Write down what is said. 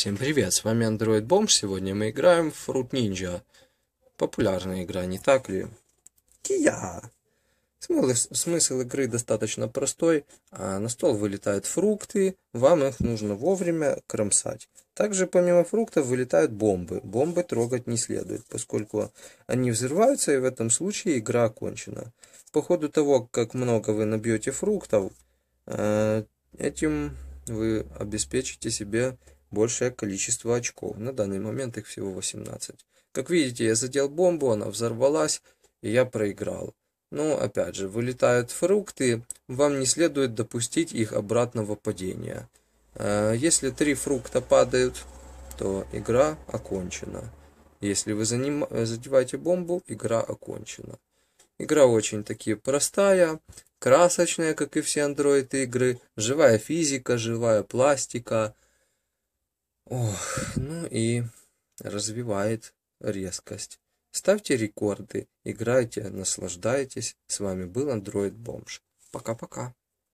Всем привет, с вами Android Bomb. Сегодня мы играем в Fruit Ninja. Популярная игра, не так ли? Кия! Смысл игры достаточно простой. А, на стол вылетают фрукты, вам их нужно вовремя кромсать. Также помимо фруктов вылетают бомбы. Бомбы трогать не следует, поскольку они взрываются, и в этом случае игра окончена. По ходу того, как много вы набьете фруктов, э, этим вы обеспечите себе большее количество очков. На данный момент их всего 18. Как видите, я задел бомбу, она взорвалась, и я проиграл. Но, опять же, вылетают фрукты, вам не следует допустить их обратного падения. Э, если три фрукта падают, то игра окончена. Если вы э, задеваете бомбу, игра окончена. Игра очень таки простая, красочная, как и все андроиды игры, живая физика, живая пластика – Ох, ну и развивает резкость. Ставьте рекорды, играйте, наслаждайтесь. С вами был Android Бомж. Пока-пока.